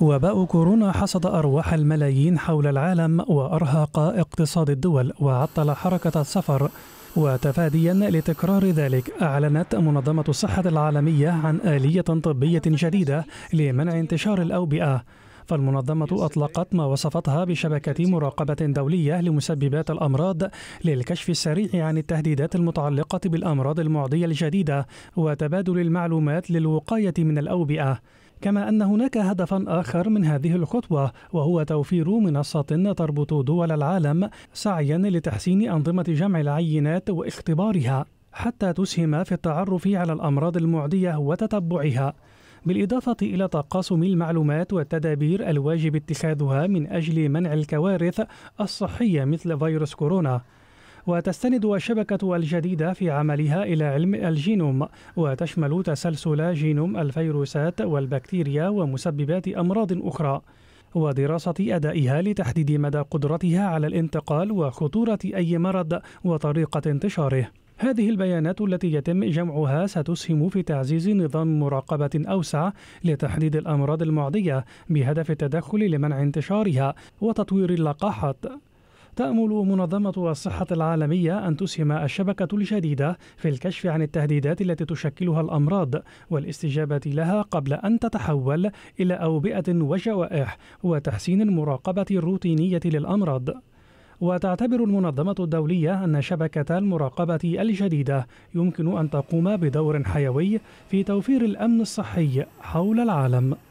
وباء كورونا حصد أرواح الملايين حول العالم وأرهق اقتصاد الدول وعطل حركة السفر وتفاديا لتكرار ذلك أعلنت منظمة الصحة العالمية عن آلية طبية جديدة لمنع انتشار الأوبئة فالمنظمة أطلقت ما وصفتها بشبكة مراقبة دولية لمسببات الأمراض للكشف السريع عن التهديدات المتعلقة بالأمراض المعدية الجديدة وتبادل المعلومات للوقاية من الأوبئة كما أن هناك هدفا آخر من هذه الخطوة وهو توفير منصة تربط دول العالم سعيا لتحسين أنظمة جمع العينات واختبارها حتى تسهم في التعرف على الأمراض المعدية وتتبعها بالإضافة إلى تقاسم المعلومات والتدابير الواجب اتخاذها من أجل منع الكوارث الصحية مثل فيروس كورونا وتستند الشبكة الجديدة في عملها إلى علم الجينوم وتشمل تسلسل جينوم الفيروسات والبكتيريا ومسببات أمراض أخرى ودراسة أدائها لتحديد مدى قدرتها على الانتقال وخطورة أي مرض وطريقة انتشاره هذه البيانات التي يتم جمعها ستسهم في تعزيز نظام مراقبة أوسع لتحديد الأمراض المعدية بهدف التدخل لمنع انتشارها وتطوير اللقاحات تأمل منظمة الصحة العالمية أن تسهم الشبكة الجديدة في الكشف عن التهديدات التي تشكلها الأمراض والاستجابة لها قبل أن تتحول إلى أوبئة وجوائح وتحسين المراقبة الروتينية للأمراض. وتعتبر المنظمة الدولية أن شبكة المراقبة الجديدة يمكن أن تقوم بدور حيوي في توفير الأمن الصحي حول العالم.